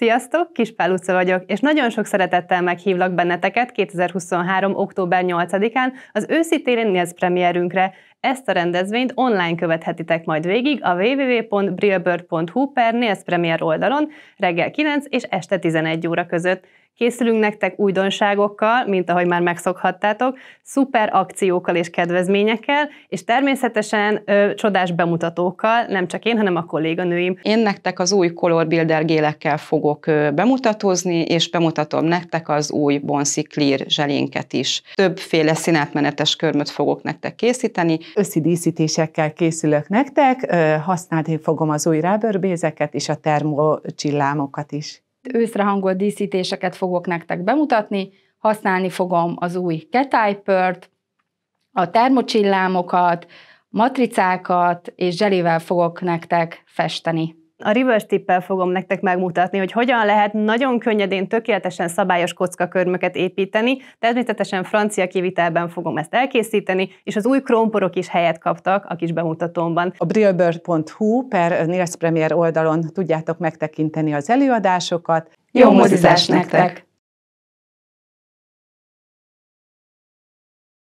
Sziasztok, kis Luca vagyok, és nagyon sok szeretettel meghívlak benneteket 2023. október 8-án az őszi télen Nils premierünkre. Ezt a rendezvényt online követhetitek majd végig a www.brillbird.hu per Nils premier oldalon reggel 9 és este 11 óra között. Készülünk nektek újdonságokkal, mint ahogy már megszokhattátok, szuper akciókkal és kedvezményekkel, és természetesen ö, csodás bemutatókkal, nem csak én, hanem a kolléganőim. Én nektek az új Color Builder gélekkel fogok ö, bemutatózni, és bemutatom nektek az új Bonsi Clear zselénket is. Többféle színátmenetes körmöt fogok nektek készíteni. Összidíszítésekkel készülök nektek, ö, használni fogom az új rábörbézeket és a termocsillámokat is. Őszre hangolt díszítéseket fogok nektek bemutatni, használni fogom az új ketájpört, a termocsillámokat, matricákat és zselével fogok nektek festeni. A reverse tippel fogom nektek megmutatni, hogy hogyan lehet nagyon könnyedén, tökéletesen szabályos kockakörmöket építeni. Természetesen francia kivitelben fogom ezt elkészíteni, és az új kromporok is helyet kaptak a kis bemutatómban. A brillbird.hu per Nils Premier oldalon tudjátok megtekinteni az előadásokat. Jó mozizás nektek!